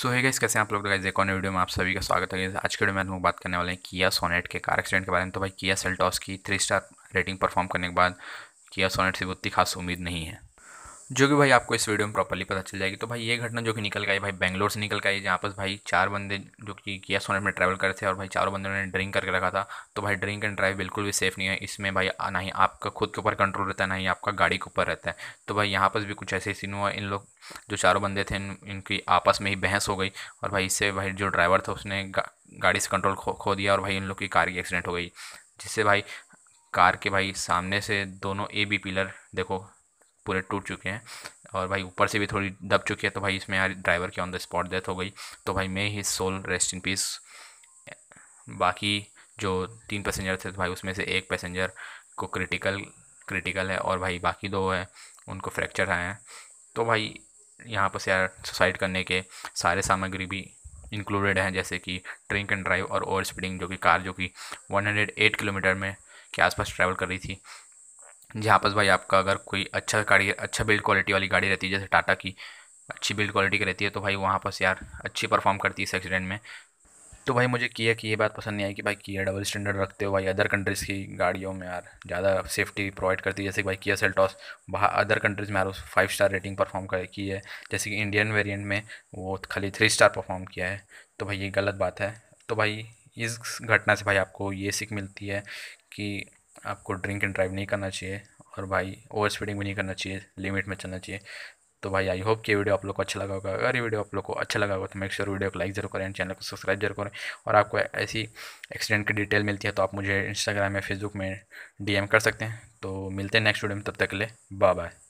सो है इस कैसे आप लोग लगाए एक और वीडियो में आप सभी का स्वागत है आज के वीडियो में हम लोग बात करने वाले हैं किया सोनेट के कार एक्सीडेंट के बारे में तो भाई किया सेल्टॉस की थ्री स्टार रेटिंग परफॉर्म करने के बाद किया सोनेट से उतनी खास उम्मीद नहीं है जो कि भाई आपको इस वीडियो में प्रॉपरली पता चल जाएगी तो भाई ये घटना जो कि निकल गई भाई बैंगलोर से निकल गई जहाँ पर भाई चार बंदे जो कि किया सोनेट में ट्रैवल करते थे और भाई चारों बंदों ने ड्रिंक करके रखा था तो भाई ड्रिंक एंड ड्राइव बिल्कुल भी सेफ नहीं है इसमें भाई ना ही आपका खुद के ऊपर कंट्रोल रहता है ना ही आपका गाड़ी के ऊपर रहता है तो भाई यहाँ पर भी कुछ ऐसे सीन हुआ इन लोग जो चारों बंदे थे इन, इनकी आपस में ही बहस हो गई और भाई इससे भाई जो ड्राइवर था उसने गाड़ी से कंट्रोल खो, खो दिया और भाई इन लोग की कार की एक्सीडेंट हो गई जिससे भाई कार के भाई सामने से दोनों ए बी पिलर देखो पूरे टूट चुके हैं और भाई ऊपर से भी थोड़ी दब चुकी है तो भाई इसमें यार ड्राइवर की ऑन द स्पॉट डेथ हो गई तो भाई may he soul rest in peace बाकी जो तीन पैसेंजर थे तो भाई उसमें से एक पैसेंजर को क्रिटिकल क्रिटिकल है और भाई बाकी दो हैं उनको फ्रैक्चर आए हैं तो भाई यहाँ पर यार सुसाइड करने के सारे सामग्री भी इंक्लूडेड हैं जैसे कि ड्रिंक एंड ड्राइव और ओवर स्पीडिंग जो कि कार जो कि 108 किलोमीटर में के आसपास ट्रैवल कर रही थी जहाँ पर भाई आपका अगर कोई अच्छा गाड़ी अच्छा बिल्ड क्वालिटी वाली गाड़ी रहती है जैसे टाटा की अच्छी बिल्ड क्वालिटी की रहती है तो भाई वहाँ पर यार अच्छी परफॉर्म करती है इस एक्सीडेंट में तो भाई मुझे किया कि ये बात पसंद नहीं आई कि भाई किया डबल स्टैंडर्ड रखते हो भाई अदर कंट्रीज़ की गाड़ियों में यार ज़्यादा सेफ्टी प्रोवाइड करती है जैसे कि भाई किया सेल्टॉस बाहर अदर कंट्रीज़ में यार उस फाइव स्टार रेटिंग परफॉर्म कर की है जैसे कि इंडियन वेरिएंट में वो खाली थ्री स्टार परफॉर्म किया है तो भाई ये गलत बात है तो भाई इस घटना से भाई आपको ये सीख मिलती है कि आपको ड्रिंक एंड ड्राइव नहीं करना चाहिए और भाई ओवर स्पीडिंग भी नहीं करना चाहिए लिमिट में चलना चाहिए तो भाई आई होप कि वीडियो आप लोग को अच्छा लगा होगा अगर ये वीडियो आप लोग को अच्छा लगा होगा तो मेक श्योर वीडियो को लाइक जरूर करें चैनल को सब्सक्राइब जरूर करें और आपको ऐसी एक्सीडेंट की डिटेल मिलती है तो आप मुझे इंस्टाग्राम या फेसबुक में डीएम कर सकते हैं तो मिलते हैं नेक्स्ट वीडियो में तब तक के लिए बाय बाय